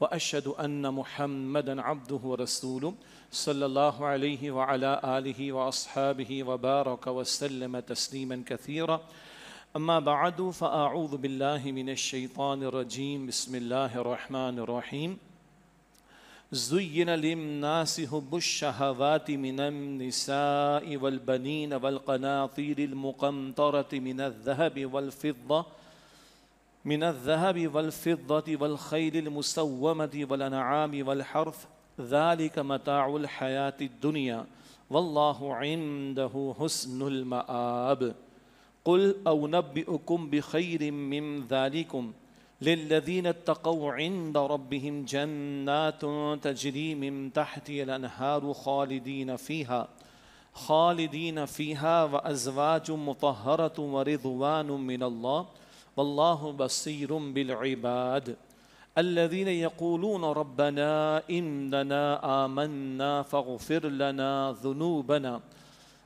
واشهد ان محمدا عبده ورسوله صلى الله عليه وعلى اله واصحابه وبارك وسلم تسليما كثيرا اما بعد فاعوذ بالله من الشيطان الرجيم بسم الله الرحمن الرحيم زين للناس حب الشهوات من النساء والبنين والقناطير المقنطرة من الذهب والفضة من الذهب والفضة والخيل المسومة والأنعام والحرث ذلك متاع الحياة الدنيا والله عنده حسن المآب قل أو نبئكم بخير من ذلكم للذين اتقوا عند ربهم جنات تجري من تحت الأنهار خالدين فيها خالدين فيها وأزواج مطهرة ورضوان من الله ۖ والله بصير بالعباد الذين يقولون ربنا إننا آمنا فاغفر لنا ذنوبنا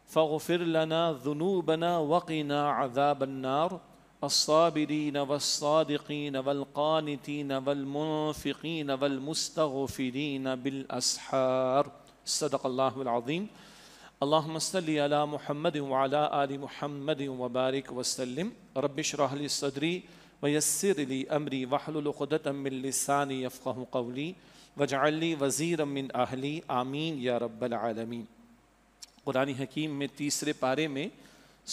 فاغفر لنا ذنوبنا وقنا عذاب النار الصابرين والصادقين والقانتين والمنفقين والمستغفرين بالأسحار صدق الله العظيم अल्लाम अला महमद वाला आल महमद वबारक वसलम रबशरहली सदरी वयसरली अमरी वाहलखदतमिलसानी अफ़ाह कवली वजाली वज़ी अमिन आहली आमीन या रब्बालमीन कुरान हकीम में तीसरे पारे में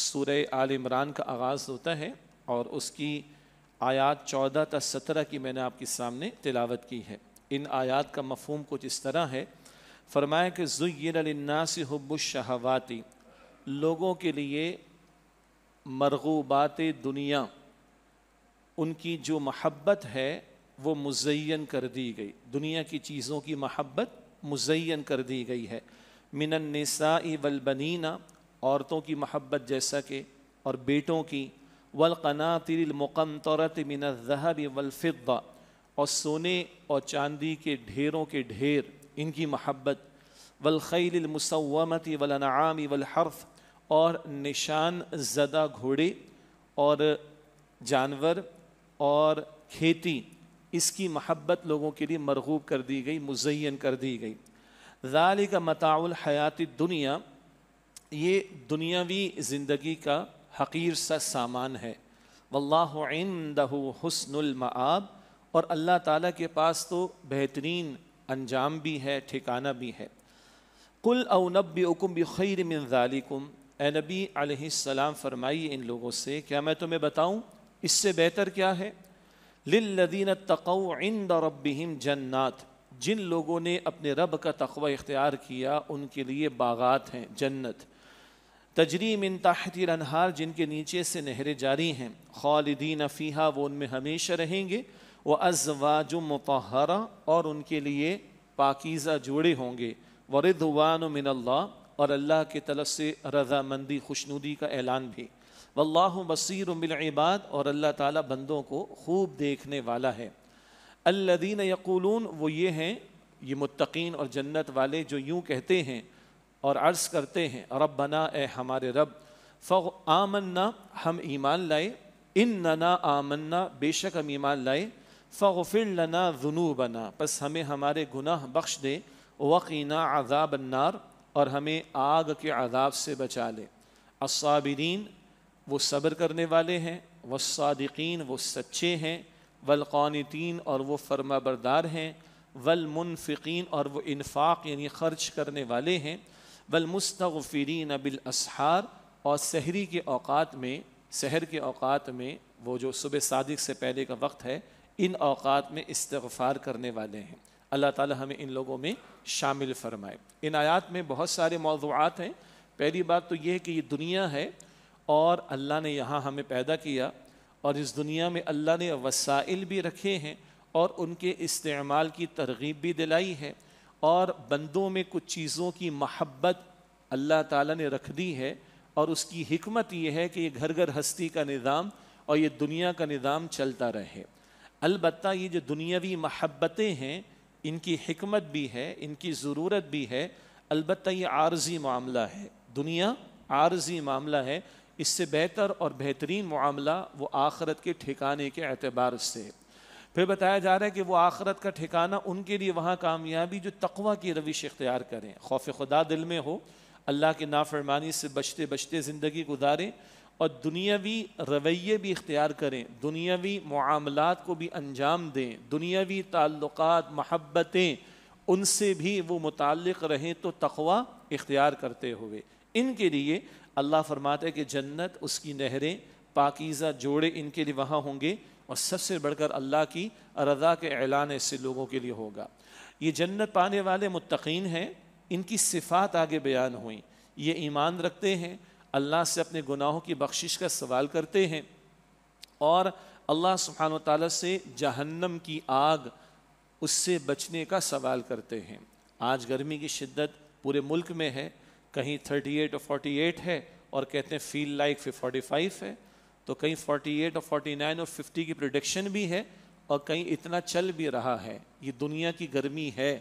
सूर आल इमरान का आगाज़ होता है और उसकी आयात चौदह तक सत्रह की मैंने आपके सामने तिलावत की है इन आयात का मफहम कुछ इस तरह है फरमाया कि जुयनासी हब्बुलशहवाती लोगों के लिए मरगूबात दुनिया उनकी जो महब्बत है वो मुजैन कर दी गई दुनिया की चीज़ों की महब्बत मुजैन कर दी गई है मिनन्नसाई वलबनीना औरतों की महब्बत जैसा कि और बेटों की वलकनातिलमकमतरत मिनजहब वलफ़ा और सोने और चांदी के ढेरों के ढेर इनकी महब्बत वलखैलमसवमती वलनामी वलहर्फ और निशान ज़दा घोड़े और जानवर और खेती इसकी महब्बत लोगों के लिए मरगूब कर दी गई मुजैन कर दी गई जाल का मताउल हयात दुनिया ये दुनियावी ज़िंदगी का हकीर सा सामान है वल्लाह हसनुल मआब और अल्लाह ताला के पास तो बेहतरीन अंजाम भी है ठिकाना भी है कुल अनब उकुम खैर मिनजालिकुम ए नबी आसमाम फरमाइए इन लोगों से क्या मैं तुम्हें बताऊँ इससे बेहतर क्या है लिल्लदीन तकव इन रबिम जन्नात जिन लोगों ने अपने रब का तखवा इख्तियार किया उनके लिए बागात हैं जन्नत तजरीम इन तहतिर अनहार जिनके नीचे से नहरें जारी हैं खालदीन फ़ीहा वो उनमें हमेशा रहेंगे व अजवाज मतहरा और उनके लिए पाकिज़ा जोड़े होंगे वरिदवान मिनल्ला और अल्लाह के तलफ से रजामंदी खुशनुदी का ऐलान भी वल्ला बसर बिलबाद और अल्लाह ताला बंदों को खूब देखने वाला है अल्लादीन यकूलून वो ये हैं ये मुतकीन और जन्नत वाले जो यूँ कहते हैं और अर्ज़ करते हैं रब बना ए हमारे रब फ़ आमन्ना हम ईमान लाए इन नना आमन्ना बेशक हम ईमान लाए फ़िर लना बना बस हमें हमारे गुनाह बख्श दे वकीना आज़ाब अन्नार और हमें आग के आदाब से बचा ले असाबरीन वो सब्र करने वाले हैं वसादिकीन वो सच्चे हैं वलक़ानतीन और वो फर्मा बरदार हैं वलमुनफ़िकीन और वो इन्फाक यानी ख़र्च करने वाले हैं वलमुस्तफ़रीन बिलअसहार और सहरी के अवकात में शहर के अवात में वो जो सुबह सादिक से पहले का वक्त है इन अवकात में इस्तफ़ार करने वाले हैं अल्लाह ताला हमें इन लोगों में शामिल फरमाए इन आयात में बहुत सारे मौजूद हैं पहली बात तो ये है कि ये दुनिया है और अल्लाह ने यहाँ हमें पैदा किया और इस दुनिया में अल्लाह ने वसाइल भी रखे हैं और उनके इस्तेमाल की तरगीब भी दिलाई है और बंदों में कुछ चीज़ों की महब्बत अल्लाह ताला ने रख दी है और उसकी हमत यह है कि ये घर घर हस्ती का निज़ाम और ये दुनिया का निज़ाम चलता रहे अलबत् ये जो दुनियावी महब्बतें हैं इनकी हमत भी है इनकी ज़रूरत भी है अलबत् ये आर्जी मामला है दुनिया आर्जी मामला है इससे बेहतर और बेहतरीन मामला वो आखरत के ठिकाने के अतबार से फिर बताया जा रहा है कि वो आखरत का ठिकाना उनके लिए वहाँ कामयाबी जो तकवा की रविश इख्तियार करें खौफ खुदा दिल में हो अल्लाह के नाफरमानी से बचते बचते ज़िंदगी गुजारें और दुनियावी रवैये भी इख्तियार करें दुनियावी मामलात को भी अंजाम दें दुनियावी ताल्लुक महब्बतें उनसे भी वो मुतल रहें तो तकवा इख्तियार करते हुए इनके लिए अल्लाह फरमाते कि जन्नत उसकी नहरें पाकिज़ा जोड़े इनके लिए वहाँ होंगे और सबसे बढ़कर अल्लाह की रज़ा के ऐलान इससे लोगों के लिए होगा ये जन्नत पाने वाले मुतकीन हैं इनकी सिफात आगे बयान हुई ये ईमान रखते हैं अल्लाह से अपने गुनाहों की बख्शिश का सवाल करते हैं और अल्लाह सुबहान तला से जहन्नम की आग उससे बचने का सवाल करते हैं आज गर्मी की शिद्दत पूरे मुल्क में है कहीं 38 और 48 है और कहते हैं फील लाइक 45 है तो कहीं 48 और 49 और 50 की प्रोडिक्शन भी है और कहीं इतना चल भी रहा है ये दुनिया की गर्मी है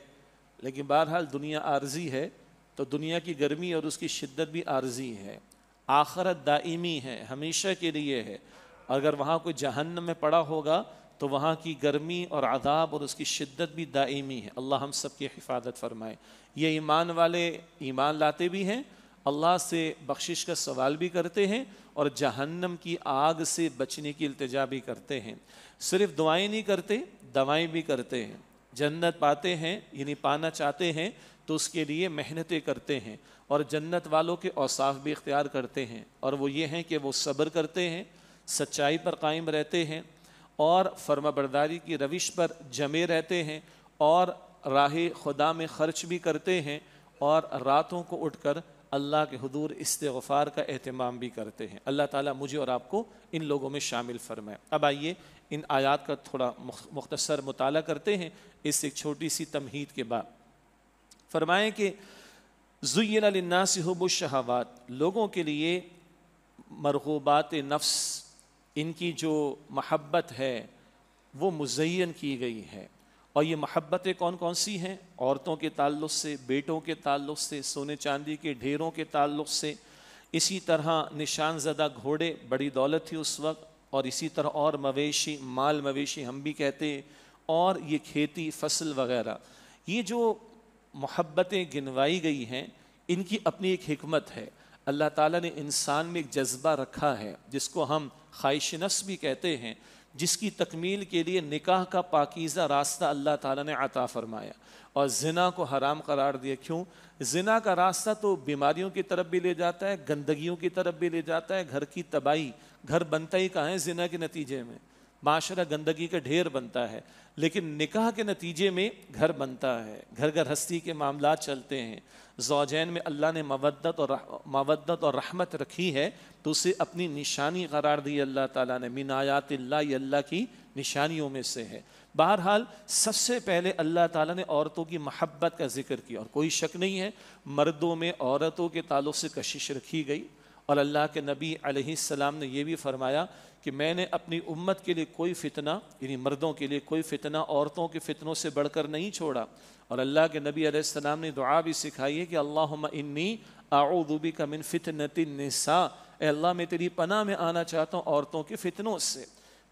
लेकिन बहरहाल दुनिया आर्जी है तो दुनिया की गर्मी और उसकी शिद्दत भी आर्जी है आखरत दाइमी है हमेशा के लिए है अगर वहाँ कोई जहन्नम में पड़ा होगा तो वहाँ की गर्मी और आदाब और उसकी शिद्दत भी दाइमी है अल्लाह हम सब की हिफाजत फरमाए ये ईमान वाले ईमान लाते भी हैं अल्लाह से बख्शिश का सवाल भी करते हैं और जहन्नम की आग से बचने की अल्तजा भी करते हैं सिर्फ दुआएं नहीं करते दवाएं भी करते हैं जन्नत पाते हैं यानी पाना चाहते हैं तो उसके लिए मेहनतें करते हैं और जन्नत वालों के औसाफ भी इख्तियार करते हैं और वो ये हैं कि वो सब्र करते हैं सच्चाई पर कायम रहते हैं और फर्माबरदारी की रविश पर जमे रहते हैं और राह खुदा में खर्च भी करते हैं और रातों को उठकर अल्लाह के हदूर इस्तफ़ार का अहतमाम भी करते हैं अल्लाह ताला मुझे और आपको इन लोगों में शामिल फरमाए अब आइए इन आयात का थोड़ा मुख्तसर मुताल करते हैं इस एक छोटी सी तमहीद के बाद फरमाएँ कि जुयन जुनासहबुलशहावात लोगों के लिए मरगूबात नफ्स इनकी जो महब्बत है वो मुजैन की गई है और ये महब्बतें कौन कौन सी हैं औरतों के ताल्लुक़ से बेटों के ताल्लुक़ से सोने चांदी के ढेरों के ताल्लुक़ से इसी तरह निशान ज़दा घोड़े बड़ी दौलत थी उस वक्त और इसी तरह और मवेशी माल मवेशी हम भी कहते हैं और ये खेती फसल वगैरह ये जो मोहब्बतें गिनवाई गई हैं इनकी अपनी एक हमत है अल्लाह ताला ने इंसान में एक जज्बा रखा है जिसको हम ख्वाहिश नस भी कहते हैं जिसकी तकमील के लिए निकाह का पाकिज़ा रास्ता अल्लाह ताला ने अता फरमाया और ज़िना को हराम करार दिया क्यों ज़िना का रास्ता तो बीमारियों की तरफ भी ले जाता है गंदगियों की तरफ भी ले जाता है घर की तबाही घर बनता ही कहाँ है ज़िना के नतीजे में माशरा गंदगी का ढेर बनता है लेकिन निकाह के नतीजे में घर बनता है घर घर हस्ती के मामला चलते हैं जौजैन में अल्लाह ने मवदत और मवदत और रहमत रखी है तो उसे अपनी निशानी करार दी अल्लाह ताला ने मीनायात ये अल्लाह की निशानियों में से है बहरहाल सबसे पहले अल्लाह ताला ने औरतों की महब्बत का जिक्र किया और कोई शक नहीं है मर्दों में औरतों के ताल्लुक से कशिश रखी गई और अल्लाह के नबी अलैहिस्सलाम ने यह भी फरमाया कि मैंने अपनी उम्मत के लिए कोई फितना यानी मर्दों के लिए कोई फितना औरतों के फितनों से बढ़कर नहीं छोड़ा और अल्लाह के नबी अलैहिस्सलाम ने दुआ भी सिखाई है कि अल्लाह इन्नी आऊदूबी का मिन फितनतिनसा अल्लाह मैं तेरी पना में आना चाहता हूँ औरतों के फितनों से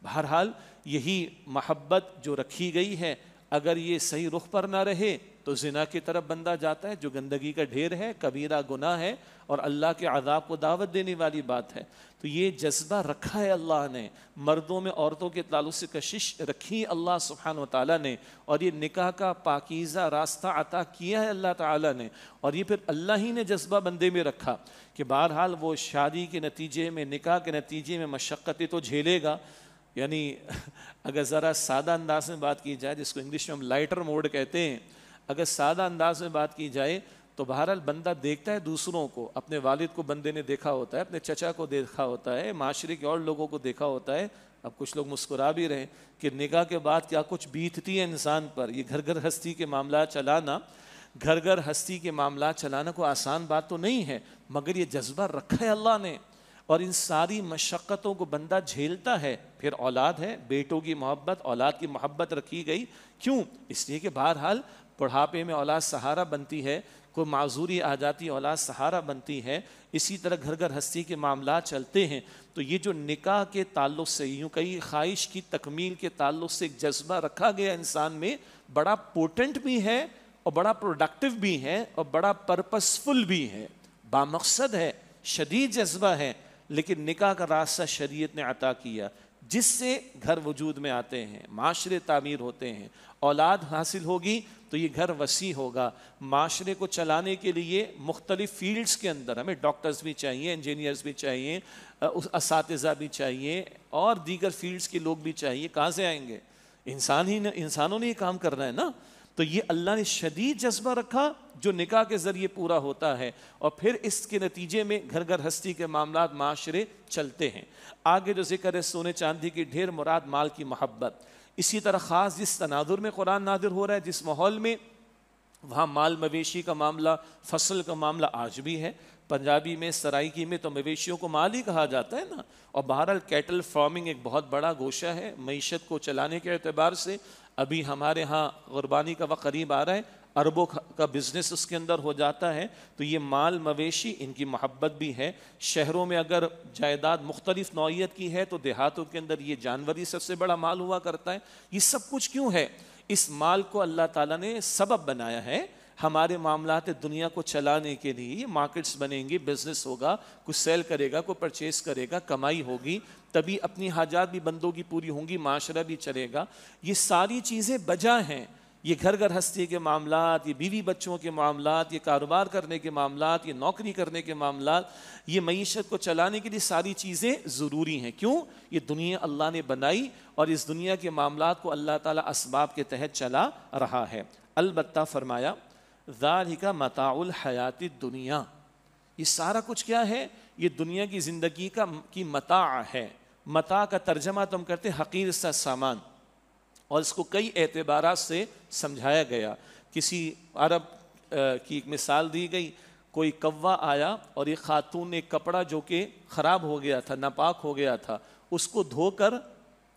बहरहाल यही महब्बत जो रखी गई है अगर ये सही रुख पर ना रहे तो जिना की तरफ बंदा जाता है जो गंदगी का ढेर है कबीरा गुना है और अल्लाह के अदाब को दावत देने वाली बात है तो ये जज्बा रखा है अल्लाह ने मर्दों में औरतों के ताल्लुक से कशिश रखी अल्लाह सुबहान तला ने और ये निकाह का पाकिज़ा रास्ता अता किया है अल्लाह ताला ने और ये फिर अल्लाह ही ने जज्बा बंदे में रखा कि बहरहाल वो शादी के नतीजे में निकाह के नतीजे में मशक्क़तें तो झेलेगा यानी अगर ज़रा सादा अंदाज में बात की जाए जिसको इंग्लिश में हम लाइटर मोड कहते हैं अगर सादा अंदाज में बात की जाए तो बहरहाल बंदा देखता है दूसरों को अपने वालिद को बंदे ने देखा होता है अपने चचा को देखा होता है माशरे के और लोगों को देखा होता है अब कुछ लोग मुस्कुरा भी रहे कि निगाह के बाद क्या कुछ बीतती है इंसान पर ये घर घर हस्ती के मामला चलाना घर घर हस्ती के मामला चलाना कोई आसान बात तो नहीं है मगर ये जज्बा रखा है अल्लाह ने और इन सारी मशक्क़तों को बंदा झेलता है फिर औलाद है बेटों की मोहब्बत औलाद की मोहब्बत रखी गई क्यों इसलिए कि बहरहाल बुढ़ापे में औलाद सहारा बनती है कोई माजूरी आ जाती औलाद सहारा बनती है इसी तरह घर घर हस्ती के मामला चलते हैं तो ये जो निकाह के ताल्लुक से यूँ कई ख्वाहिश की तकमील के ताल्लुक से एक जज्बा रखा गया इंसान में बड़ा पोटेंट भी है और बड़ा प्रोडक्टिव भी है और बड़ा पर्पसफुल भी है बामकसद है शदीद जज्बा है लेकिन निकाह का रास्ता शरीयत ने अता किया जिससे घर वजूद में आते हैं माशरे तामीर होते हैं औलाद हासिल होगी तो ये घर वसी होगा माशरे को चलाने के लिए मुख्तलिफ फील्ड्स के अंदर हमें डॉक्टर्स भी चाहिए इंजीनियर्स भी चाहिए उस भी चाहिए और दीगर फील्ड्स के लोग भी चाहिए कहाँ से आएंगे इंसान ही इंसानों ने ये काम करना है ना तो ये अल्लाह ने शदीद जज्बा रखा जो निकाह के ज़रिए पूरा होता है और फिर इसके नतीजे में घर घर हस्ती के मामला माशरे चलते हैं आगे जो जिक्र है सोने चांदी की ढेर मुराद माल की मोहब्बत इसी तरह ख़ास जिस तनादुर में कुरान नादिर हो रहा है जिस माहौल में वहाँ माल मवेशी का मामला फसल का मामला आज भी है पंजाबी में सराइकी में तो मवेशियों को माल ही कहा जाता है ना और बहरहाल कैटल फार्मिंग एक बहुत बड़ा गोशा है मीशत को चलाने के अतबार से अभी हमारे यहाँ क़ुरबानी का वक्त करीब आ रहा है अरबों का बिज़नेस उसके अंदर हो जाता है तो ये माल मवेशी इनकी मोहब्बत भी है शहरों में अगर जायदाद मुख्तलिफ नौत की है तो देहातों के अंदर ये जानवरी सबसे बड़ा माल हुआ करता है ये सब कुछ क्यों है इस माल को अल्लाह ताला ने सबब बनाया है हमारे मामला दुनिया को चलाने के लिए ये मार्केट्स बनेंगी बिजनेस होगा कुछ सेल करेगा कोई परचेस करेगा कमाई होगी तभी अपनी हाजात भी बंदों की पूरी होंगी माशरा भी चलेगा ये सारी चीज़ें बजा हैं ये घर घर हस्ती के मामला ये बीवी बच्चों के मामला ये कारोबार करने के मामला ये नौकरी करने के मामला ये मीशत को चलाने के लिए सारी चीज़ें ज़रूरी हैं क्यों ये दुनिया अल्लाह ने बनाई और इस दुनिया के मामला को अल्लाह ताला असबाब के तहत चला रहा है अलबत्ता फरमाया का मताउल हयाती दुनिया ये सारा कुछ क्या है ये दुनिया की ज़िंदगी का की मता है मता का तर्जमा तो हम करते हकीर सा सामान और इसको कई एतबार से समझाया गया किसी अरब की एक मिसाल दी गई कोई कौवा आया और ये खातून ने कपड़ा जो कि ख़राब हो गया था नापाक हो गया था उसको धोकर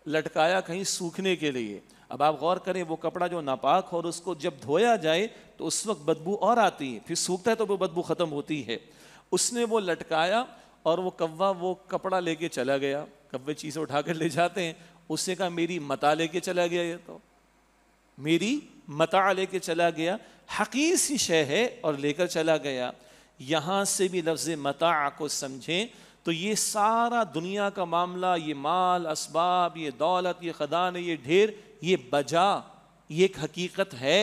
लटकाया कहीं सूखने के लिए अब आप गौर करें वो कपड़ा जो नापाक और उसको जब धोया जाए तो उस वक्त बदबू और आती है फिर सूखता है तो वो बदबू ख़त्म होती है उसने वो लटकाया और वो कौवा वो कपड़ा लेके चला गया कव्वे चीज़ें उठा कर ले जाते हैं उसने कहा मेरी मता लेके चला गया ये तो मेरी मता लेके चला गया हकीर सी शह है और लेकर चला गया यहाँ से भी लफ्ज़ मता को समझें तो ये सारा दुनिया का मामला ये माल इसबाब ये दौलत ये खदान ये ढेर ये बजा ये एक हकीकत है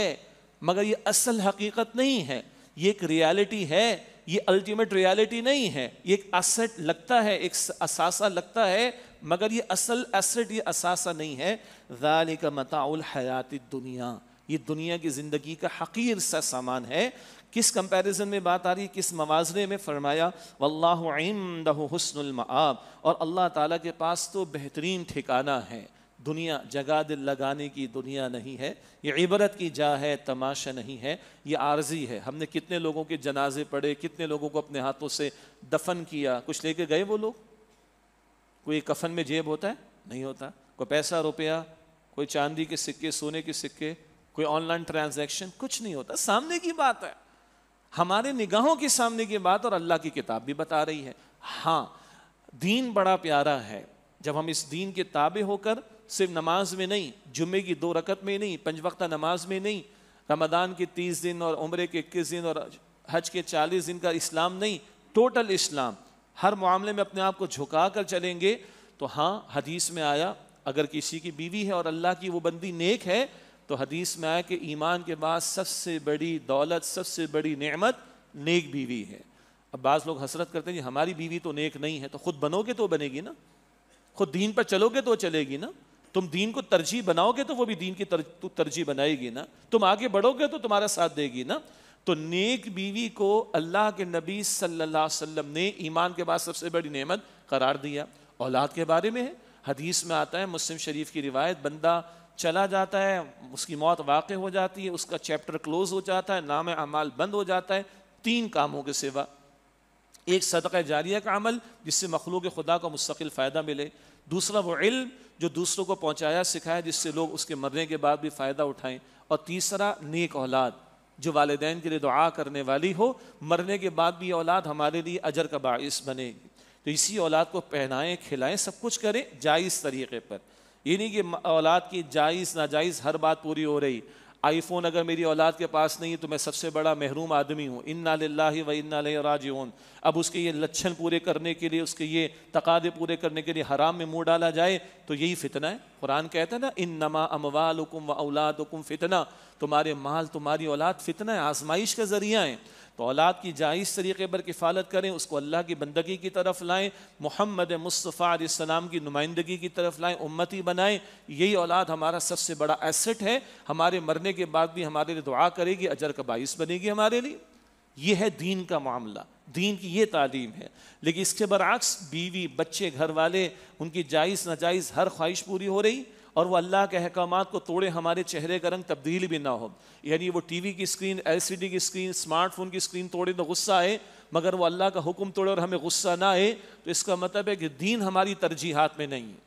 मगर ये असल हकीकत नहीं है ये एक रियलिटी है ये अल्टीमेट रियलिटी नहीं है ये एक असेट लगता है एक असासा लगता है मगर ये असल असेट ये असासा नहीं है जाली का मताउल हयात दुनिया ये दुनिया की ज़िंदगी का हकीर सा सामान है किस कंपैरिजन में बात आ रही है किस मवाजने में फरमाया वल्लाम हसनमआब और अल्लाह ताला के पास तो बेहतरीन ठिकाना है दुनिया जगा दिल लगाने की दुनिया नहीं है ये इबरत की जा है तमाशा नहीं है ये आर्जी है हमने कितने लोगों के जनाजे पढ़े कितने लोगों को अपने हाथों से दफन किया कुछ लेके गए वो लोग कोई कफन में जेब होता है नहीं होता कोई पैसा रुपया कोई चांदी के सिक्के सोने के सिक्के कोई ऑनलाइन ट्रांजेक्शन कुछ नहीं होता सामने की बात है हमारे निगाहों के सामने की बात और अल्लाह की किताब भी बता रही है हाँ दीन बड़ा प्यारा है जब हम इस दीन के ताबे होकर सिर्फ नमाज में नहीं जुम्मे की दो रकत में नहीं पंज वक्ता नमाज में नहीं रमदान के तीस दिन और उम्र के इक्कीस दिन और हज के चालीस दिन का इस्लाम नहीं टोटल इस्लाम हर मामले में अपने आप को झुका कर चलेंगे तो हाँ हदीस में आया अगर किसी की बीवी है और अल्लाह की वो बंदी नेक है तो हदीस में आया कि ईमान के बाद सबसे बड़ी दौलत सबसे बड़ी नेमत नेक बीवी है अब बाज़ लोग हसरत करते हैं कि हमारी बीवी तो नेक नहीं है तो खुद बनोगे तो बनेगी ना खुद दीन पर चलोगे तो चलेगी ना तुम दीन को तरजीह बनाओगे तो वो भी दीन की तरजीह बनाएगी ना तुम आगे बढ़ोगे तो तुम्हारा साथ देगी ना तो नेक बीवी को अल्लाह के नबी सल्लल्लाहु अलैहि वसल्लम ने ईमान के बाद सबसे बड़ी नेमत करार दिया औलाद के बारे में हदीस में आता है मुस्लिम शरीफ की रिवायत बंदा चला जाता है उसकी मौत वाक़ हो जाती है उसका चैप्टर क्लोज हो जाता है नाम अमाल बंद हो जाता है तीन कामों के सिवा एक सदक़ जारिया का अमल जिससे मखलूक खुदा को मुस्तकिल फ़ायदा मिले दूसरा वो इल्म जो दूसरों को पहुंचाया सिखाया जिससे लोग उसके मरने के बाद भी फ़ायदा उठाएं और तीसरा नेक औलाद जो वालदेन के लिए दुआ करने वाली हो मरने के बाद भी औलाद हमारे लिए अजर का बायस बनेगी तो इसी औलाद को पहनाएं खिलाएं सब कुछ करें जायज़ तरीके पर ये नहीं कि औलाद की जायज़ नाजायज़ हर बात पूरी हो रही आईफोन अगर मेरी औलाद के पास नहीं है तो मैं सबसे बड़ा महरूम आदमी हूँ इन ला व इन्ना अब उसके ये लक्षण पूरे करने के लिए उसके ये तकादे पूरे करने के लिए हराम में मुँह डाला जाए तो यही फितना है कुरान कहता है ना इन नमा अमवाल व औलाद फितना तुम्हारे माल तुम्हारी औलाद फितना है आजमाइश का जरिया है तो औलाद की जायज़ तरीके पर किफ़ालत करें उसको अल्लाह की बंदगी की तरफ लाएँ मोहम्मद मुस्तफ़ा सलाम की नुमाइंदगी की तरफ लाएँ उम्मती बनाएँ यही औलाद हमारा सबसे बड़ा एसेट है हमारे मरने के बाद भी हमारे लिए दुआ करेगी अजर का बाइस बनेगी हमारे लिए यह है दीन का मामला दीन की ये तालीम है लेकिन इसके बरक्स बीवी बच्चे घर वाले उनकी जायज़ नाजायज़ हर ख्वाहिश पूरी हो रही और वो अल्लाह के अहकाम को तोड़े हमारे चेहरे का रंग तब्दील भी ना हो यानी वो टीवी की स्क्रीन एलसीडी की स्क्रीन स्मार्टफोन की स्क्रीन तोड़े तो गुस्सा आए मगर वो अल्लाह का हुक्म तोड़े और हमें गुस्सा ना आए तो इसका मतलब है कि दीन हमारी तरजीहत में नहीं है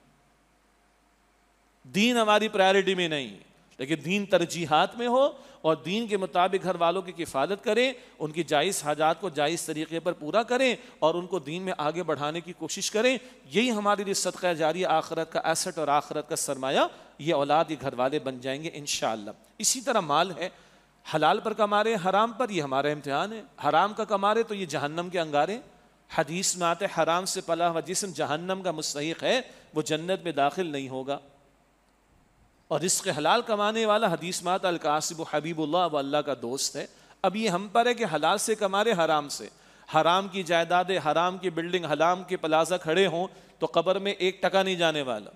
दीन हमारी प्रायोरिटी में नहीं है लेकिन दीन तरजीहत में हो और दीन के मुताबिक घर वालों की किफ़ादत करें उनकी जायज़ हाजात को जायज़ तरीके पर पूरा करें और उनको दीन में आगे बढ़ाने की कोशिश करें यही हमारे लिए सदका जारी आखरत का एसट और आखरत का सरमाया ये औलाद ये घर वाले बन जाएंगे इन इसी तरह माल है हलाल पर कमा रहे हराम पर ये हमारा इम्तहान है हराम का कमा रहे तो ये जहन्नम के अंगारे हदीस में आते हराम से पला हुआ जिसम जहन्नम का मुस्तक है वो जन्नत में दाखिल नहीं होगा और रिस्क हलाल कमाने वाला हदीस मात अलकासिब हबीबुल्ला व अल्लाह का दोस्त है अब ये हम पर है कि हलाल से कमा रहे हराम से हराम की जायदाद हराम की बिल्डिंग हराम के प्लाजा खड़े हों तो कबर में एक टका नहीं जाने वाला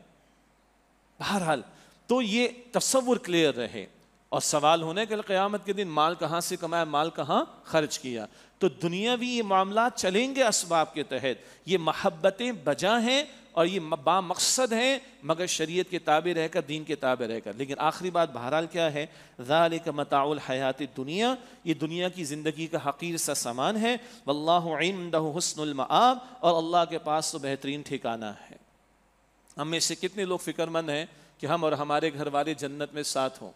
बहरहाल तो ये तस्वुर क्लियर रहे और सवाल होने के क़यामत के दिन माल कहाँ से कमाया माल कहाँ खर्च किया तो दुनियावी ये मामला चलेंगे इसबाब के तहत ये महब्बतें बजा हैं और ये बा मकसद हैं मगर शरीयत के ताबे रहकर दीन के ताबे रहकर लेकिन आखिरी बात बहरहाल क्या है ज़ाल का मताउल हयात दुनिया ये दुनिया की ज़िंदगी का हकीर सा सामान है वल्लासनमआब और अल्लाह के पास तो बेहतरीन ठिकाना है हम में से कितने लोग फ़िक्रमंद हैं कि हम और हमारे घर वाले जन्नत में साथ हों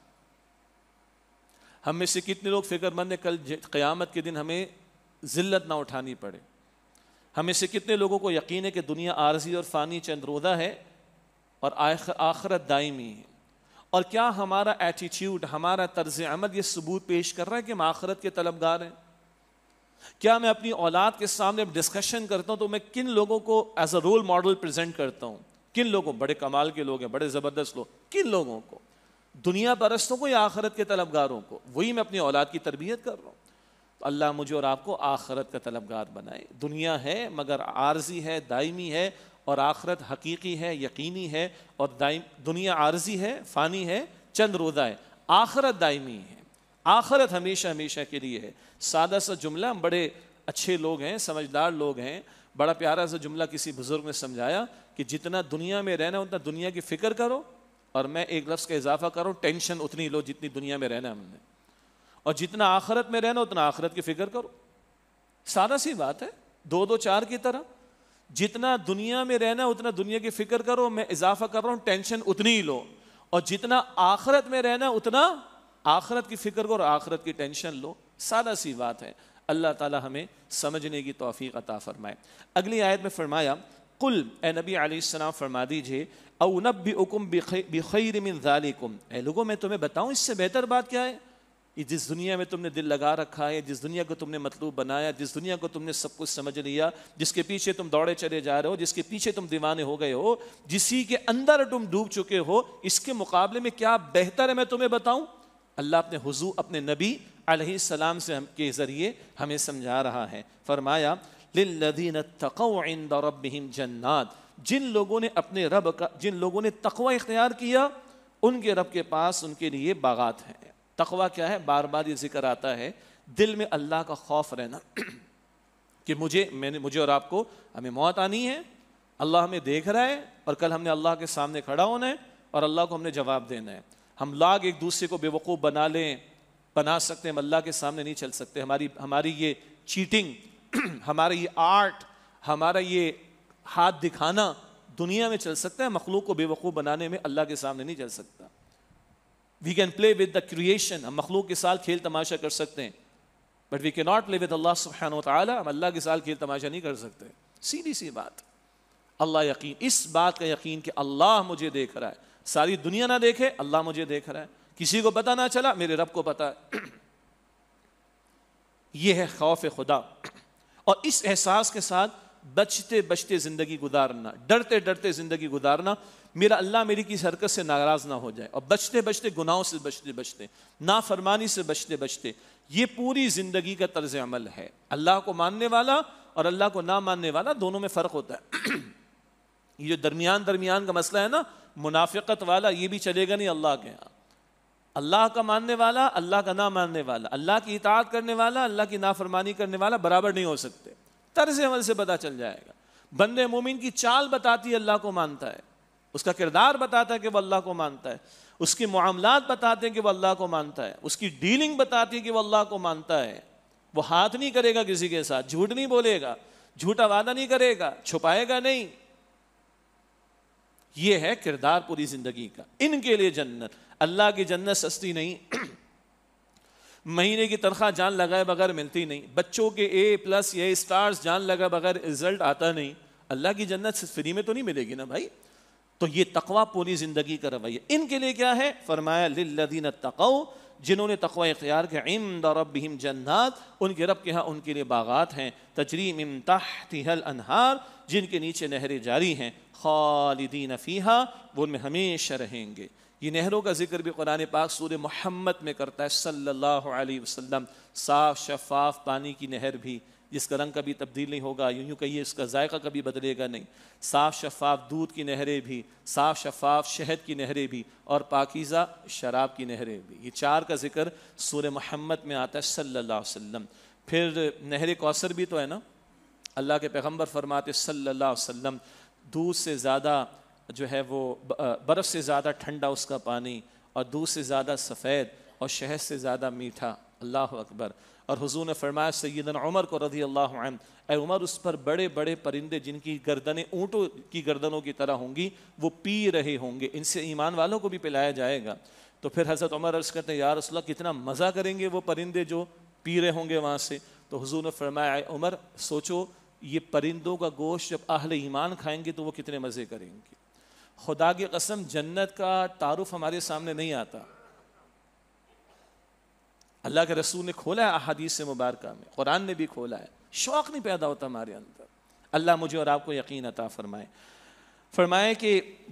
हम में से कितने लोग फ़िक्रमंद हैं कल क़यामत के दिन हमें ज़िल्लत ना उठानी पड़े हम से कितने लोगों को यकीन है कि दुनिया आरजी और फ़ानी चंद रोज़ा है और आखरत दायमी है और क्या हमारा एटीट्यूड हमारा तर्ज अमल ये सबूत पेश कर रहा है कि हम आखरत के तलबगार हैं क्या मैं अपनी औलाद के सामने डिस्कशन करता हूँ तो मैं किन लोगों को as a role model present करता हूँ किन लोगों बड़े कमाल के लोग हैं बड़े ज़बरदस्त लोग किन लोगों को दुनिया परस्तों को या आखरत के तलबगारों को वही मैं अपनी औलाद की तरबियत कर रहा हूँ अल्लाह मुझे और आपको आखरत का तलबगार बनाए दुनिया है मगर आर्जी है दायमी है और आखरत हकीकी है यकीनी है और दाइम दुनिया आर्जी है फ़ानी है चंद रोज़ा है आखरत दायमी है आखरत हमेशा हमेशा के लिए है सादा सा जुमला हम बड़े अच्छे लोग हैं समझदार लोग हैं बड़ा प्यारा सा जुमला किसी बुज़ुर्ग ने समझाया कि जितना दुनिया में रहना उतना दुनिया की फ़िक्र करो और मैं एक लफ्ज़ का इजाफा करूँ टेंशन उतनी लो जितनी दुनिया में रहना हमने और जितना आखरत में रहना उतना आखरत की फिक्र करो सादा सी बात है दो दो चार की तरह जितना दुनिया में रहना उतना दुनिया की फिक्र करो मैं इजाफा कर रहा हूं टेंशन उतनी ही लो और जितना आखरत में रहना उतना आखरत की फिक्र करो और आखरत की टेंशन लो सादा सी बात है अल्लाह ताला हमें समझने की तोफीक अता फरमाए अगली आयत में फरमाया कुल ए नबी आसमाम फरमा दीजिए अनब भी उकुम बिखैर मिन ज़ालिकुम लोगों मैं तुम्हें बताऊं इससे बेहतर बात क्या है जिस दुनिया में तुमने दिल लगा रखा है जिस दुनिया को तुमने मतलूब बनाया जिस दुनिया को तुमने सब कुछ समझ लिया जिसके पीछे तुम दौड़े चले जा रहे हो जिसके पीछे तुम दीवाने हो गए हो जिसी के अंदर तुम डूब चुके हो इसके मुकाबले में क्या बेहतर है मैं तुम्हें बताऊं अल्लाह अपने हुजू अपने नबी सलाम से हम के ज़रिए हमें समझा रहा है फरमाया लिल्लदीन तकविंद जन्नात जिन लोगों ने अपने रब का जिन लोगों ने तकवा इख्तियार किया उनके रब के पास उनके लिए बागात हैं तकवा क्या है बार बार ये जिक्र आता है दिल में अल्लाह का खौफ रहना कि मुझे मैंने मुझे और आपको हमें मौत आनी है अल्लाह हमें देख रहा है और कल हमने अल्लाह के सामने खड़ा होना है और अल्लाह को हमने जवाब देना है हम लाग एक दूसरे को बेवकूफ़ बना लें बना सकते हैं अल्लाह के सामने नहीं चल सकते हमारी हमारी ये चीटिंग हमारा ये आर्ट हमारा ये हाथ दिखाना दुनिया में चल सकता है मखलूक को बेवकूफ़ बनाने में अल्लाह के सामने नहीं चल सकता we can play with the creation हम मखलूक के साथ खेल तमाशा कर सकते हैं but we can not play with Allah सुबहान हम अल्लाह के साथ खेल तमाशा नहीं कर सकते सीधी सी बात अल्लाह यकीन इस बात का यकीन कि अल्लाह मुझे देख रहा है सारी दुनिया ना देखे अल्लाह मुझे देख रहा है किसी को पता ना चला मेरे रब को पता है ये है खौफ खुदा और इस एहसास के साथ बचते बचते ज़िंदगी गुजारना डरते डरते ज़िंदगी गुजारना मेरा अल्लाह मेरी किसी हरकत से नाराज़ ना हो जाए और बचते बचते गुनाहों से बचते बचते नाफरमानी से बचते बचते ये पूरी ज़िंदगी का तर्ज अमल है अल्लाह को मानने वाला और अल्लाह को ना मानने वाला दोनों में फ़र्क होता है ये जो दरमियान दरमियान का मसला है ना मुनाफिकत वाला ये भी चलेगा नहीं अल्लाह के यहाँ अल्लाह का मानने वाला अल्लाह का ना मानने वाला अल्लाह की इतात करने वाला अल्लाह की नाफरमानी करने वाला बराबर नहीं हो सकते तर्ज अमल से पता चल जाएगा बंदे मोमिन की चाल बताती है अल्लाह को मानता है उसका किरदार बताता है कि वह अल्लाह को मानता है उसके मामलात बताते हैं कि वह अल्लाह को मानता है उसकी डीलिंग बताती है कि वह अल्लाह को मानता है वो हाथ नहीं करेगा किसी के साथ झूठ नहीं बोलेगा झूठा वादा नहीं करेगा छुपाएगा नहीं ये है किरदार पूरी जिंदगी का इनके लिए जन्नत अल्लाह की जन्नत सस्ती नहीं महीने की तनख्वाह जान लगाए बगैर मिलती नहीं बच्चों के ए प्लस ये स्टार्स जान लगाए बगैर रिजल्ट आता नहीं अल्लाह की जन्नत फ्री में तो नहीं मिलेगी ना भाई तो ये तकवा पूरी जिंदगी का रवैया इनके लिए क्या है फरमाया लिल्लदीन तकव जिन्होंने तकवा इख्तियार के इमद रबिम जन्नात उनके रब के यहाँ उनके लिए बागात हैं तजरीम इम तहतिहल अनहार जिनके नीचे नहरें जारी हैं खालिदीन फ़ीहा वो उनमें हमेशा रहेंगे ये नहरों का जिक्र भी कुरान पाक सूर मोहम्मद में करता है सल्लल्लाहु अलैहि वसल्लम साफ शफाफ पानी की नहर भी जिसका रंग कभी तब्दील नहीं होगा यूं यूं कहिए इसका जायका कभी बदलेगा नहीं साफ़ शफाफ दूध की नहरें भी साफ़ शफाफ शहद की नहरें भी और पाकिज़ा शराब की नहरें भी ये चार का जिक्र सूर महम्मद में आता है सल्ला वसम फिर नहर कौसर भी तो है ना अल्लाह के पैगम्बर फरमाते सल्ला वसम दूध से ज़्यादा जो है वो बर्फ़ से ज़्यादा ठंडा उसका पानी और दूध से ज़्यादा सफ़ेद और शहद से ज़्यादा मीठा अल्लाह अकबर और हजू ने फरमाया सैदन उमर को रजी अल्लाह ए उमर उस पर बड़े बड़े परिंदे जिनकी गर्दनें ऊँटों की गर्दनों की तरह होंगी वो पी रहे होंगे इनसे ईमान वालों को भी पिलाया जाएगा तो फिर हज़रत उमर अर्ज़ करते हैं यार रसल्ला कितना मज़ा करेंगे वो परिंदे जो पी रहे होंगे वहाँ से तो हजू ने फरमाया उमर सोचो ये परिंदों का गोश्त जब आहल ईमान खाएंगे तो वो कितने मज़े करेंगे खुदा की कसम जन्नत का तारुफ हमारे सामने नहीं आता अल्लाह के रसूल ने खोला है अहादीस से मुबारक में कुरान ने भी खोला है शौक़ नहीं पैदा होता हमारे अंदर अल्लाह मुझे और आपको यकीन अता फरमाए फरमाए कि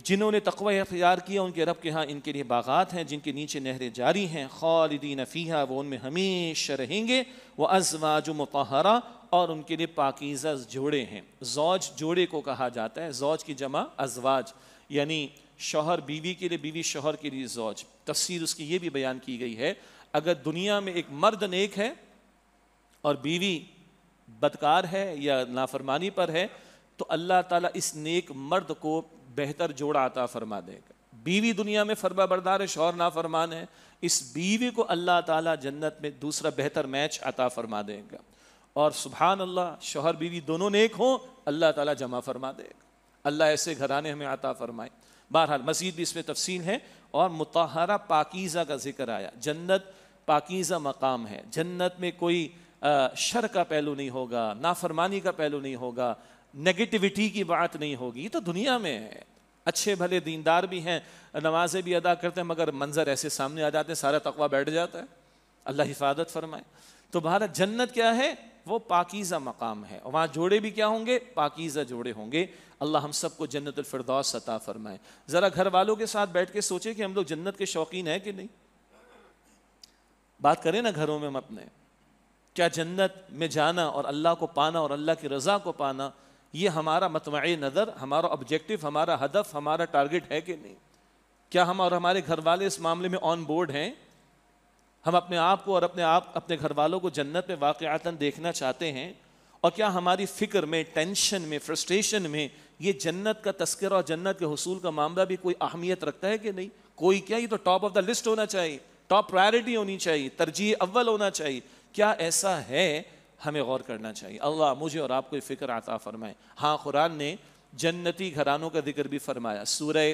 जिन्होंने तकवा अख्तियार किया उनके रब के यहाँ इनके लिए बागात हैं जिनके नीचे नहरें जारी हैं खालदीन फ़ीहा वो उनमें हमेशा रहेंगे वह अजवाज मतहरा और उनके लिए पाकिज़ा जोड़े हैं जौज जोड़े को कहा जाता है जौज की जमा अजवाज यानी शोहर बीवी के लिए बीवी शोहर के लिए जौज तफसीर उसकी ये भी बयान की गई है अगर दुनिया में एक मर्द नेक है और बीवी बदकार है या नाफरमानी पर है तो अल्लाह ताला इस नेक मर्द को बेहतर जोड़ा आता फरमा देगा बीवी दुनिया में फरमा बरदार है शौर नाफरमान है इस बीवी को अल्लाह ताला जन्नत में दूसरा बेहतर मैच अता फरमा देगा और सुबहान अल्लाह शोहर बीवी दोनों नेक हों अल्लाह ताला जमा फरमा देगा अल्लाह ऐसे घराने हमें अता फरमाए बहरहाल मजीद भी इसमें तफसील है और मुताहरा पाकिज़ा का जिक्र आया जन्नत पाकिज़ा मकाम है जन्नत में कोई शर का पहलू नहीं होगा नाफरमानी का पहलू नहीं होगा नेगेटिविटी की बात नहीं होगी ये तो दुनिया में है अच्छे भले दीनदार भी हैं नमाजें भी अदा करते हैं मगर मंजर ऐसे सामने आ जाते हैं सारा तकवा बैठ जाता है अल्लाह हिफाजत फरमाए तो भारत जन्नत क्या है वो पाकिज़ा मकाम है वहाँ जोड़े भी क्या होंगे पाकिज़ा जोड़े होंगे अल्लाह हम सबको जन्नतफरदौस सता फरमाए ज़रा घर वालों के साथ बैठ के सोचे कि हम लोग जन्नत के शौकीन हैं कि नहीं बात करें ना घरों में हम अपने क्या जन्नत में जाना और अल्लाह को पाना और अल्लाह की रज़ा को पाना ये हमारा मतम नज़र हमारा ऑब्जेक्टिव हमारा हदफ हमारा टारगेट है कि नहीं क्या हम और हमारे घर वाले इस मामले में ऑन बोर्ड हैं हम अपने आप को और अपने आप अपने घर वालों को जन्नत में वाक़ता देखना चाहते हैं और क्या हमारी फ़िक्र में टेंशन में फ्रस्ट्रेशन में ये जन्नत का तस्कर और जन्नत के हसूल का मामला भी कोई अहमियत रखता है कि नहीं कोई क्या ये तो टॉप ऑफ द लिस्ट होना चाहिए टॉप प्रायोरिटी होनी चाहिए तरजीह अव्वल होना चाहिए क्या ऐसा है हमें गौर करना चाहिए अल्लाह मुझे और आपको फ़िक्र आता फरमाए हाँ कुरान ने जन्नती घरानों का जिक्र भी फरमाया सूरह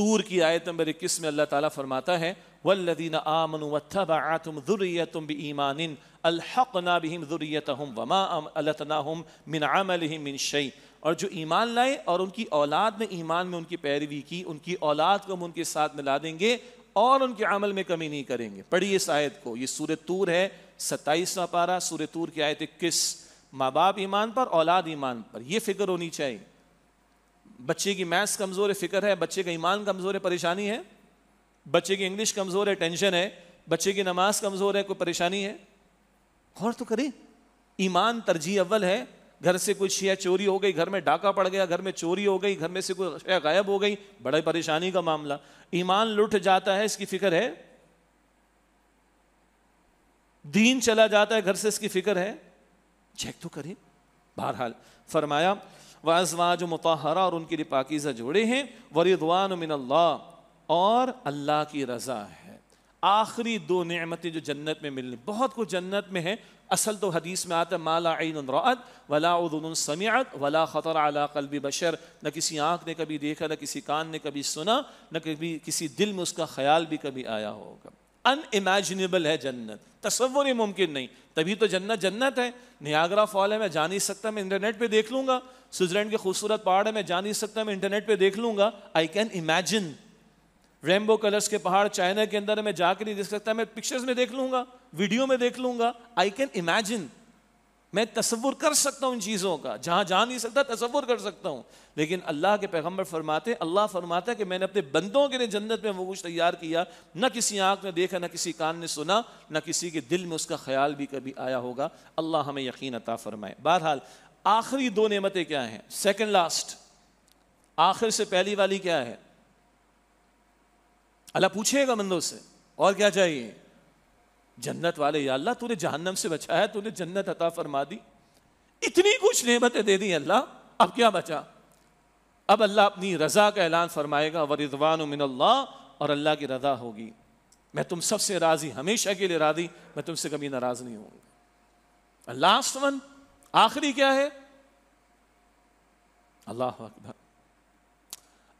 तूर की आयत नंबर इक्कीस में अल्लाह ताला फरमाता है वल्लदीन आमन वत्तबाअतुम ज़ुर्रियतुम बीमानिन अल्हक़ना बिहिम ज़ुर्रियतहुम वमा अलतनाहुम मिन अमलिहिम मिन शै और जो ईमान लाए और उनकी औलाद ने ईमान में उनकी पैरवी की उनकी औलाद को हम उनके साथ मिला देंगे और उनके अमल में कमी नहीं करेंगे पढ़िए इस आयत को ये सूर तूर है सत्ताईसवा पारा सूर तूर की आयत इक्कीस माँ बाप ईमान पर औलाद ईमान पर यह फिक्र होनी चाहिए बच्चे की मैथ्स कमज़ोर है फिक्र है बच्चे का ईमान कमज़ोर है परेशानी है बच्चे की इंग्लिश कमज़ोर है टेंशन है बच्चे की नमाज कमज़ोर है कोई परेशानी है गौर तो करें ईमान तरजीह अव्वल है घर से कोई शेयर चोरी हो गई घर में डाका पड़ गया घर में चोरी हो गई घर में से कोई शय गायब हो गई बड़ा परेशानी का मामला ईमान लुट जाता है इसकी फिक्र है दीन चला जाता है घर से इसकी फिक्र है चेक तो करें बहरहाल फरमाया वाजवाज मतहरा और उनके लिए पाकिजा जोड़े हैं वरिदवान मिन अल्लाह और अल्लाह की रज़ा है आखिरी दो नेमतें जो जन्नत में मिलने बहुत कुछ जन्नत में है असल तो हदीस में आता माला आइन रत वला उदन वला ख़तर अला भी बशर न किसी आँख ने कभी देखा न किसी कान ने कभी सुना न कभी किसी दिल में उसका ख्याल भी कभी आया होगा अन इमेजिनेबल है जन्नत तस्वुर ही मुमकिन नहीं तभी तो जन्नत जन्नत है नियाग्रा फॉल है मैं जा नहीं सकता मैं इंटरनेट पे देख लूँगा स्विट्ज़रलैंड के खूबसूरत पहाड़ है मैं जा नहीं सकता मैं इंटरनेट पे देख लूँगा I can imagine rainbow colours के पहाड़ चाइना के अंदर मैं जा कर नहीं देख सकता मैं पिक्चर्स में देख लूँगा वीडियो में देख लूंगा आई कैन इमेजिन मैं तस्वुर कर सकता हूं इन चीज़ों का जहां जा नहीं सकता तस्वुर कर सकता हूं लेकिन अल्लाह के पैगम्बर फरमाते अल्लाह फरमाता है कि मैंने अपने बंदों के लिए जन्नत में वो कुछ तैयार किया न किसी आंख ने देखा न किसी कान ने सुना न किसी के दिल में उसका ख्याल भी कभी आया होगा अल्लाह हमें यकीन अता फरमाए बहरहाल आखिरी दो नियमतें क्या हैं सेकेंड लास्ट आखिर से पहली वाली क्या है अल्लाह पूछिएगा बंदों से और क्या चाहिए जन्नत वाले या अल्लाह तूने जहन्नम से बचाया तूने जन्नत अता फरमा दी इतनी कुछ नेमतें दे दी अल्लाह अब क्या बचा अब अल्लाह अपनी रज़ा का ऐलान फरमाएगा व रिजवान मिन अल्लाह और अल्लाह की रज़ा होगी मैं तुम सबसे राज़ी हमेशा के लिए राज़ी मैं तुमसे कभी नाराज़ नहीं होऊंगा लास्ट वन आखिरी क्या है अल्लाह अकबर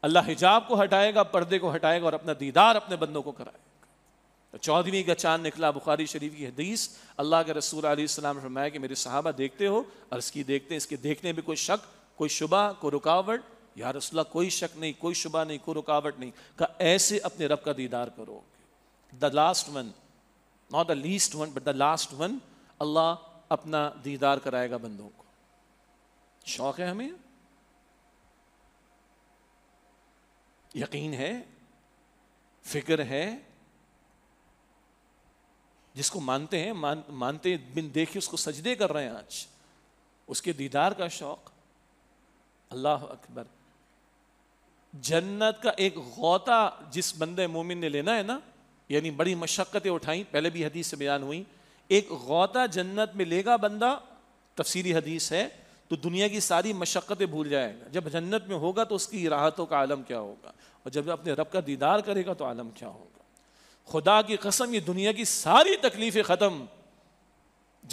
अल्लाह हिजाब को हटाएगा पर्दे को हटाएगा और अपना दीदार अपने बंदों को कराएगा तो चौदहवीं का चांद निकला बुखारी शरीफ की हदीस अल्लाह के रसूल आसमाम फरमाया कि मेरे साहबा देखते हो और इसकी देखते हैं इसके देखने में कोई शक कोई शुबा कोई रुकावट या रसुल्ला कोई शक नहीं कोई शुबा नहीं कोई रुकावट नहीं का ऐसे अपने रब का दीदार करो the last one not the least one but the last one Allah अपना दीदार कराएगा बंदों को शौक है हमें यकीन है फिक्र है जिसको मानते हैं मान मानते बिन देखे उसको सजदे कर रहे हैं आज उसके दीदार का शौक अल्लाह अकबर जन्नत का एक गौता जिस बंदे मोमिन ने लेना है ना यानी बड़ी मशक्क़तें उठाई पहले भी हदीस से बयान हुई एक गौता जन्नत में लेगा बंदा तफसीरी हदीस है तो दुनिया की सारी मशक्क़तें भूल जाएगा जब जन्नत में होगा तो उसकी राहतों का आलम क्या होगा और जब अपने रब का दीदार करेगा तो आलम क्या होगा खुदा की कसम ये दुनिया की सारी तकलीफें ख़त्म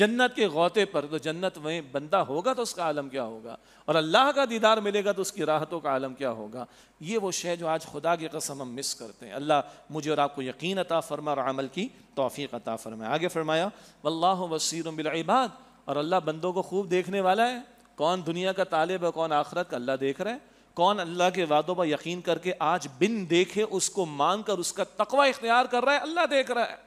जन्नत के गौते पर तो जन्नत में बंदा होगा तो उसका आलम क्या होगा और अल्लाह का दीदार मिलेगा तो उसकी राहतों का आलम क्या होगा ये वो शे जो आज खुदा की कसम हम मिस करते हैं अल्लाह मुझे और आपको यकीन अता फरमा और अमल की तोफ़ी अता फरमाए आगे फरमाया वल्ला वसीर बिलबाद और अल्लाह बंदों को खूब देखने वाला है कौन दुनिया का तालिब है कौन आखरत का अल्लाह देख रहा है कौन अल्लाह के वादों पर यकीन करके आज बिन देखे उसको मानकर उसका तकवा इख्तियार कर रहा है अल्लाह देख रहा है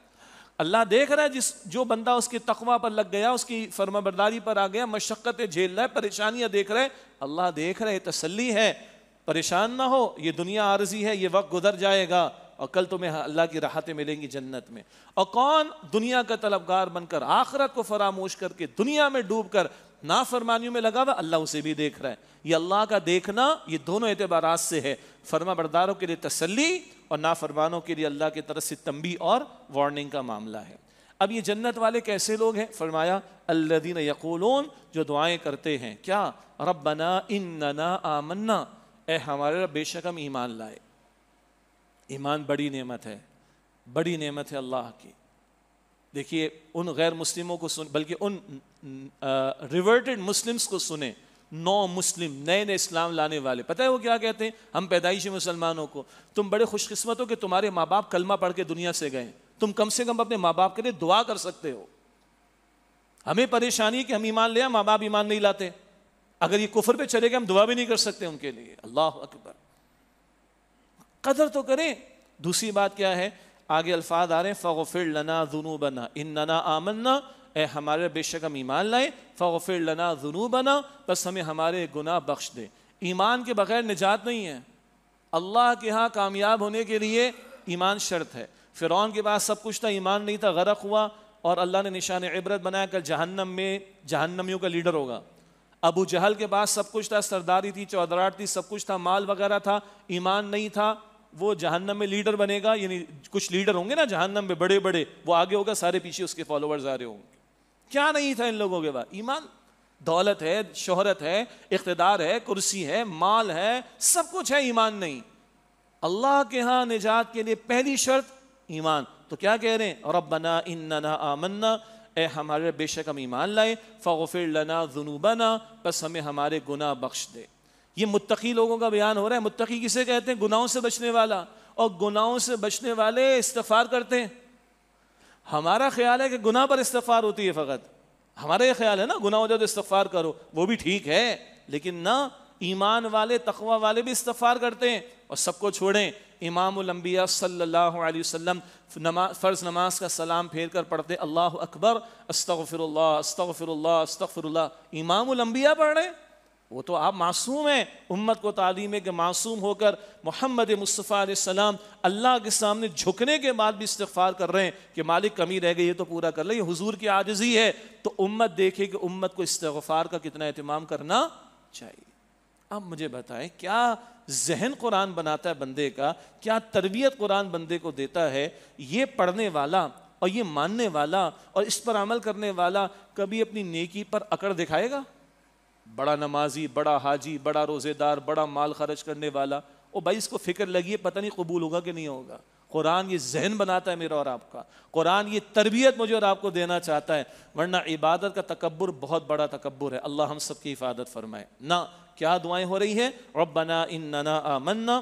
अल्लाह देख रहा है जिस जो बंदा उसके तकवा पर लग गया उसकी फर्माबरदारी पर आ गया मशक्क़तें झेल रहा है परेशानियां देख रहे अल्लाह देख रहे तसली है परेशान ना हो ये दुनिया आरजी है ये वक्त गुजर जाएगा और कल तुम्हें अल्लाह की राहतें मिलेंगी जन्नत में और कौन दुनिया का तलबगार बनकर आखरत को फरामोश करके दुनिया में डूब कर नाफरमानियों में लगा हुआ अल्लाह उसे भी देख रहा है ये अल्लाह का देखना ये दोनों एतबारात से है फरमा बरदारों के लिए तसली और नाफरमानों के लिए अल्लाह की तरफ से तंबी और वार्निंग का मामला है अब ये जन्नत वाले कैसे लोग हैं फरमाया अल्लादीन यकूलोन जो दुआएं करते हैं क्या रबना इन्नना आमन्ना ए हमारे रब बेशक हम ईमान लाए ईमान बड़ी नेमत है बड़ी नेमत है अल्लाह की देखिए उन गैर मुस्लिमों को सुन बल्कि उन रिवर्टेड मुस्लिम्स को सुने नौ मुस्लिम नए नए इस्लाम लाने वाले पता है वो क्या कहते हैं हम पैदाइशी मुसलमानों को तुम बड़े खुशकिस्मत हो कि तुम्हारे माँ बाप कलमा पढ़ के दुनिया से गए तुम कम से कम अपने माँ बाप के लिए दुआ कर सकते हो हमें परेशानी है कि हम ईमान ले माँ बाप ईमान नहीं लाते अगर ये कुफर पे चले गए हम दुआ भी नहीं कर सकते उनके लिए अल्लाह अकबर कदर तो करें दूसरी बात क्या है आगे अल्फाज आ रहे हैं फ़िर लना जुनू बना इन नना आमन्ना ए हमारे बेशक हम ईमान लाएँ फ़िर लना जुनू बना बस हमें हमारे गुनाह बख्श दे ईमान के बगैर निजात नहीं है अल्लाह के यहाँ कामयाब होने के लिए ईमान शर्त है फ़िरौन के पास सब कुछ था ईमान नहीं था गरक हुआ और अल्लाह ने निशान इबरत बनाया कल जहन्नम में जहन्नमियों का लीडर होगा अबू जहल के पास सब कुछ था सरदारी थी चौधराट थी सब कुछ था माल वगैरह था ईमान नहीं था वो जहन्नम में लीडर बनेगा यानी कुछ लीडर होंगे ना जहन्नम में बड़े बड़े वो आगे होगा सारे पीछे उसके फॉलोअर्स आ रहे होंगे क्या नहीं था इन लोगों के पास ईमान दौलत है शोहरत है इकतदार है कुर्सी है माल है सब कुछ है ईमान नहीं अल्लाह के यहाँ निजात के लिए पहली शर्त ईमान तो क्या कह रहे हैं और अब बना इन आमन्ना ए हमारे बेशक हम ईमान लाए फ़िर लना बना बस हमें हमारे गुना बख्श दे ये मुत्तकी लोगों का बयान हो रहा है मुत्तकी किसे कहते हैं गुनाहों से बचने वाला और गुनाहों से बचने वाले इस्तफ़ार करते हैं हमारा ख्याल है कि गुनाह पर इस्तफ़ार होती है फ़कत हमारा ये ख्याल है ना गुनाह हो जाए तो इस्तफ़ार करो वो भी ठीक है लेकिन ना ईमान वाले तखवा वाले भी इस्तफ़ार करते हैं और सबको छोड़ें इमामबिया सल्लल्लाहु अलैहि वसल्लम नमा फ़र्ज़ नमाज का सलाम फेर कर पढ़ते अल्लाह अकबर अस्तफ़िर अस्तफ़िर अस्तफ़िर इमामबिया पढ़ रहे हैं वो तो आप मासूम हैं उम्मत को तालीम है कि मासूम होकर मोहम्मद मुस्तफ़ा सलाम अल्लाह के सामने झुकने के बाद भी इस्तफ़ार कर रहे हैं कि मालिक कमी रह गई है तो पूरा कर ले ये की आजजी है तो उम्मत देखे कि उम्मत को इस्तफ़ार का कितना अहतमाम करना चाहिए अब मुझे बताएं क्या जहन कुरान बनाता है बंदे का क्या तरबियत कुरान बंदे को देता है ये पढ़ने वाला और ये मानने वाला और इस पर अमल करने वाला कभी अपनी नेकी पर अकड़ दिखाएगा बड़ा नमाजी बड़ा हाजी बड़ा रोज़ेदार बड़ा माल खर्च करने वाला ओ भाई इसको फिक्र लगी है पता नहीं कबूल होगा कि नहीं होगा कुरान ये जहन बनाता है मेरा और आपका कुरान ये तरबियत मुझे और आपको देना चाहता है वरना इबादत का तकबर बहुत बड़ा तकबर है अल्लाह हम सब की हिफाजत फरमाए ना क्या दुआएं हो रही हैं रबना इन नना आमन्ना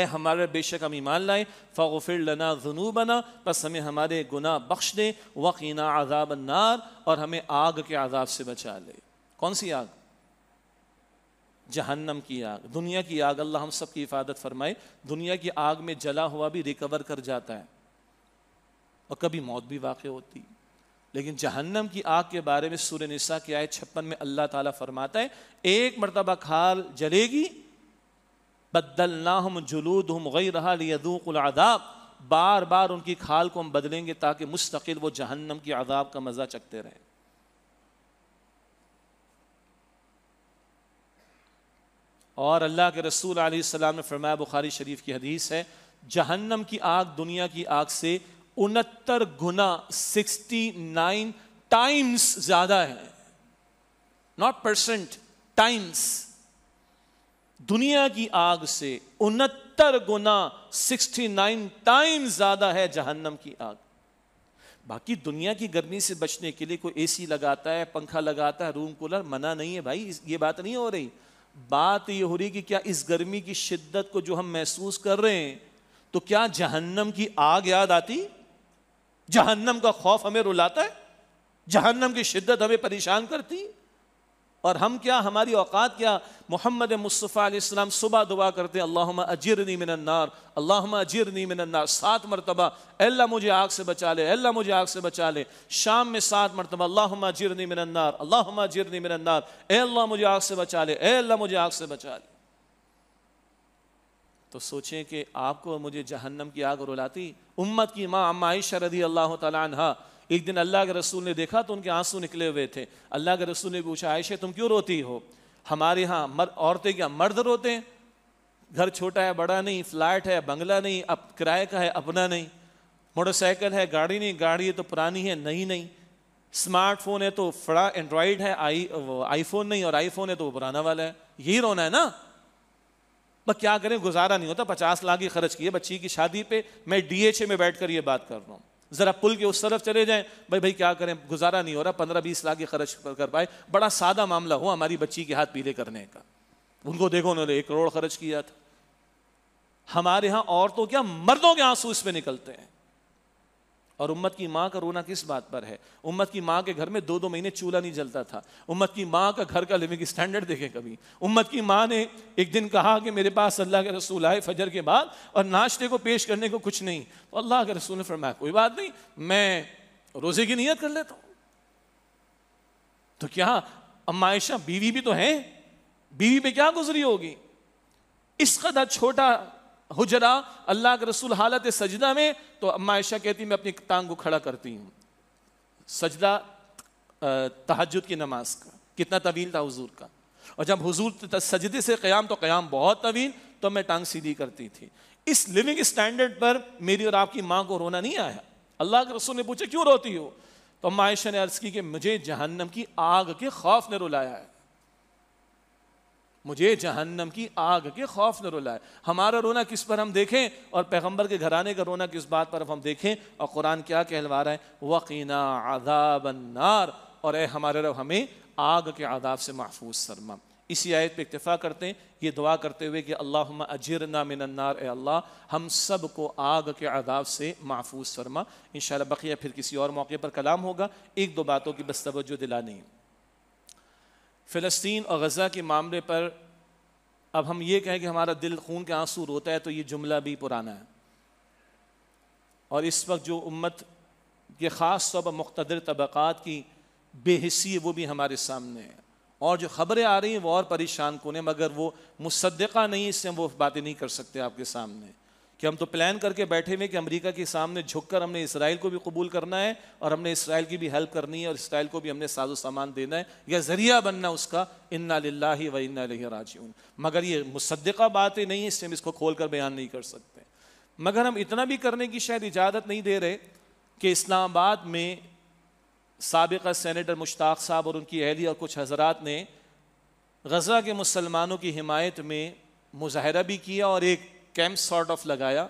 ए हमारे बेशक हम ईमान लाएँ फ़िर लना जुनू बना बस हमें हमारे गुनाह बख्श दे वकीना आज़ाब नार और हमें आग के आज़ाब से बचा ले कौन सी आग जहन्नम की आग दुनिया की आग अल्लाह हम सब की हिफाजत फरमाए दुनिया की आग में जला हुआ भी रिकवर कर जाता है और कभी मौत भी वाक़ होती लेकिन जहन्नम की आग के बारे में सूर्य निसा के आए छप्पन में अल्लाह ताला फरमाता है एक मरतबा खाल जलेगी बदलना हम जुलूद हम गई रहा लियदूकलादाब बार बार उनकी खाल को हम बदलेंगे ताकि मुस्तकिल वो जहन्नम की आदाब का मज़ा चखते रहे और अल्लाह के रसूल आसमाम ने फरमाया बुखारी शरीफ की हदीस है जहन्नम की आग दुनिया की आग से उनहत्तर गुना सिक्सटी नाइन टाइम्स ज्यादा है नॉट परसेंट टाइम्स दुनिया की आग से उनहत्तर गुना सिक्सटी नाइन टाइम्स ज्यादा है जहन्नम की आग बाकी दुनिया की गर्मी से बचने के लिए कोई एसी लगाता है पंखा लगाता है रूम कूलर मना नहीं है भाई ये बात नहीं हो रही बात यह हो रही कि क्या इस गर्मी की शिद्दत को जो हम महसूस कर रहे हैं तो क्या जहन्नम की आग याद आती जहन्नम का खौफ हमें रुलाता है जहन्नम की शिद्दत हमें परेशान करती है और हम क्या हमारी औकात क्या मोहम्मद मुस्तफ़ा सुबह दुआ करते अल्लाह अजरनी मिनन्नार अल्लाह अजरनी मिनन्नार सात मरतबा अल्लाह मुझे आग से बचा ले अल्लाह मुझे आग से बचा ले शाम में सात मरतबा अल्लाह अजरनी मिनन्नार अल्लाह अजरनी मिनन्नार अल्लाह मुझे आग से बचा ले अल्लाह मुझे आग से बचा ले तो सोचें कि आपको मुझे जहन्नम की आग रुलाती उम्मत की माँ अम्मा आयशा रदी अल्लाह तला एक दिन अल्लाह के रसूल ने देखा तो उनके आंसू निकले हुए थे अल्लाह के रसूल ने पूछा आयशे तुम क्यों रोती हो हमारे यहाँ मर औरतें क्या मर्द रोते हैं घर छोटा है बड़ा नहीं फ्लैट है बंगला नहीं अब किराए का है अपना नहीं मोटरसाइकिल है गाड़ी नहीं गाड़ी है तो पुरानी है नहीं नहीं स्मार्टफोन है तो फड़ा एंड्रॉयड है आई आईफोन नहीं और आईफोन है तो वो पुराना वाला है यही रोना है ना बस क्या करें गुजारा नहीं होता पचास लाख ही खर्च किए बच्ची की शादी पे मैं डीएचए में बैठकर ये बात कर रहा हूँ ज़रा पुल के उस तरफ चले जाएं भाई भाई क्या करें गुजारा नहीं हो रहा पंद्रह बीस लाख खर्च कर पाए बड़ा सादा मामला हो हमारी बच्ची के हाथ पीले करने का उनको देखो उन्होंने एक करोड़ खर्च किया था हमारे यहाँ औरतों क्या मर्दों के आंसू इसमें निकलते हैं और उम्मत की माँ का रोना किस बात पर है उम्मत की माँ के घर में दो दो महीने चूल्हा नहीं जलता था उम्मत की माँ का घर का लिविंग स्टैंडर्ड देखे कभी उम्मत की माँ ने एक दिन कहा कि मेरे पास अल्लाह के रसूल आए फजर के बाद और नाश्ते को पेश करने को कुछ नहीं तो अल्लाह के रसूल ने फरमाया कोई बात नहीं मैं रोज़े की नीयत कर लेता हूं तो क्या अम्मायशा बीवी भी तो हैं बीवी पे क्या गुजरी होगी इस कदर छोटा हुजरा अल्लाह के रसूल हालत सजदा में तो अम्मा ऐशा कहती मैं अपनी टांग को खड़ा करती हूँ सजदा तहजद की नमाज का कितना तवील था हुजूर का और जब हुजूर सजदे से क़्याम तो क़्याम बहुत तवील तो मैं टांग सीधी करती थी इस लिविंग स्टैंडर्ड पर मेरी और आपकी माँ को रोना नहीं आया अल्लाह के रसूल ने पूछा क्यों रोती हो तो अम्मा ऐशा ने अर्ज़ की कि मुझे जहन्नम की आग के खौफ ने रुलाया है मुझे जहन्नम की आग के खौफ न रुलाए हमारा रोना किस पर हम देखें और पैगम्बर के घराने का रोना किस बात पर हम देखें और कुरान क्या कहलवा रहा है वकीना आदाब नार और ए हमारे रब हमें आग के आदाब से महफूज शर्मा इसी आयत पे इतफ़ा करते हैं ये दुआ करते हुए कि अल्लाह अजर ना मिनन्नार ए अल्लाह हम सब को आग के आदाब से महफूज शर्मा इन बकिया फिर किसी और मौके पर कलाम होगा एक दो बातों की बस तवज्जो नहीं है फ़लस्तीन और गज़ा के मामले पर अब हम ये कहें कि हमारा दिल खून के आंसू रोता है तो ये जुमला भी पुराना है और इस वक्त जो उम्मत के ख़ास तौर पर मुख्तर तबक़ात की बेहसी वो भी हमारे सामने है और जो ख़बरें आ रही हैं वो और परेशान कौन है मगर वो मुसदा नहीं इससे हम वो बातें नहीं कर सकते आपके सामने कि हम तो प्लान करके बैठे हुए कि अमेरिका के सामने झुककर हमने इसराइल को भी कबूल करना है और हमने इसराइल की भी हेल्प करनी है और इसराइल को भी हमने साजो सामान देना है या जरिया बनना उसका इन्ना लाला व इन्ना राजीन मगर ये मुसदा बातें नहीं है इससे हम इसको खोल कर बयान नहीं कर सकते मगर हम इतना भी करने की शायद इजाज़त नहीं दे रहे कि इस्लामाबाद में सबका सैनिटर मुश्ताक साहब और उनकी अहली और कुछ हजरात ने गज़ा के मुसलमानों की हिमायत में मुजाहरा भी किया और एक कैंप सॉर्ट ऑफ लगाया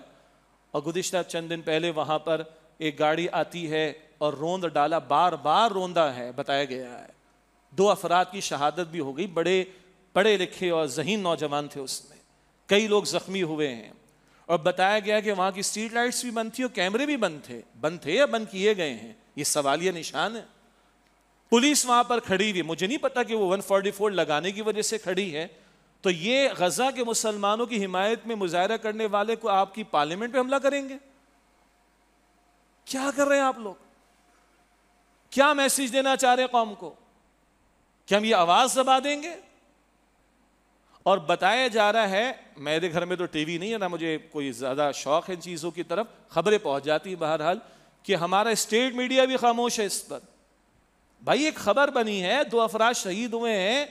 और गुजशत चंद दिन पहले वहाँ पर एक गाड़ी आती है और रोंद डाला बार बार रोंदा है बताया गया है दो अफराद की शहादत भी हो गई बड़े पढ़े लिखे और जहीन नौजवान थे उसमें कई लोग ज़ख्मी हुए हैं और बताया गया कि वहाँ की स्ट्रीट लाइट्स भी बंद थी और कैमरे भी बंद थे बंद थे या बंद किए गए हैं ये सवाल यह निशान है पुलिस वहाँ पर खड़ी हुई मुझे नहीं पता कि वो 144 लगाने की वजह से खड़ी है तो ये गजा के मुसलमानों की हिमायत में मुजाहरा करने वाले को आपकी पार्लियामेंट पे हमला करेंगे क्या कर रहे हैं आप लोग क्या मैसेज देना चाह रहे हैं कौम को क्या हम ये आवाज दबा देंगे और बताया जा रहा है मेरे घर में तो टीवी नहीं है ना मुझे कोई ज़्यादा शौक है इन चीज़ों की तरफ खबरें पहुंच जाती है बहरहाल कि हमारा स्टेट मीडिया भी खामोश है इस पर भाई एक खबर बनी है दो अफराज शहीद हुए हैं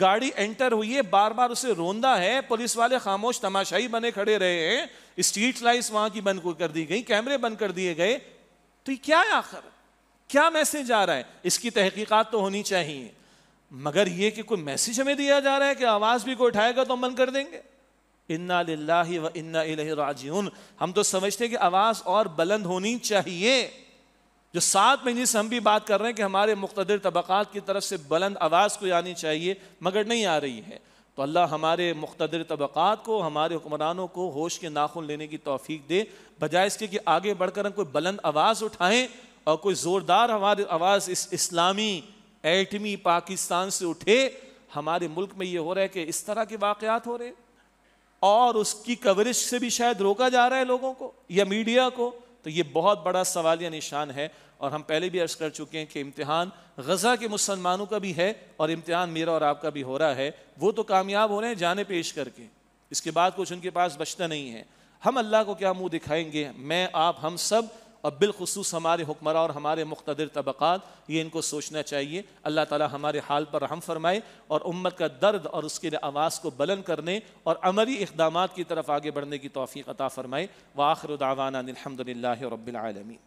गाड़ी एंटर हुई है बार बार उसे रोंदा है पुलिस वाले खामोश तमाशाई बने खड़े रहे हैं स्ट्रीट लाइट्स वहां की बंद कर दी गई कैमरे बंद कर दिए गए तो ये क्या है आखिर क्या मैसेज आ रहा है इसकी तहकीकात तो होनी चाहिए मगर ये कि कोई मैसेज हमें दिया जा रहा है कि आवाज़ भी कोई उठाएगा तो हम बंद कर देंगे इन्ना व इन्ना हम तो समझते हैं कि आवाज़ और बुलंद होनी चाहिए जो सात महीने से हम भी बात कर रहे हैं कि हमारे मुख्तर तबक़ात की तरफ से बुलंद आवाज़ को आनी चाहिए मगर नहीं आ रही है तो अल्लाह हमारे मुख्तर तबक़ात को हमारे हुक्मरानों को होश के नाखून लेने की तोफ़ी दे बजाय इसके कि आगे बढ़कर हम कोई बुलंद आवाज़ उठाएँ और कोई ज़ोरदार हमारी आवाज़ इस इस्लामी एटमी पाकिस्तान से उठे हमारे मुल्क में ये हो रहा है कि इस तरह के वाक़ात हो रहे और उसकी कवरेज से भी शायद रोका जा रहा है लोगों को या मीडिया को तो ये बहुत बड़ा सवाल या निशान है और हम पहले भी अर्ज कर चुके हैं कि इम्तिहान गज़ा के मुसलमानों का भी है और इम्तिहान मेरा और आपका भी हो रहा है वो तो कामयाब हो रहे हैं जाने पेश करके इसके बाद कुछ उनके पास बचता नहीं है हम अल्लाह को क्या मुंह दिखाएंगे मैं आप हम सब और बिलखसूस हमारे हुक्मरान और हमारे मुख्तर तबक़ात ये इनको सोचना चाहिए अल्लाह ताली हमारे हाल पर रहम फरमाए और उम्मत का दर्द और उसके आवाज़ को बुलंद करने और अमली इकदाम की तरफ आगे बढ़ने की तोफ़ी अता फ़रमाए वाखर दावाना अलहमदिल्ला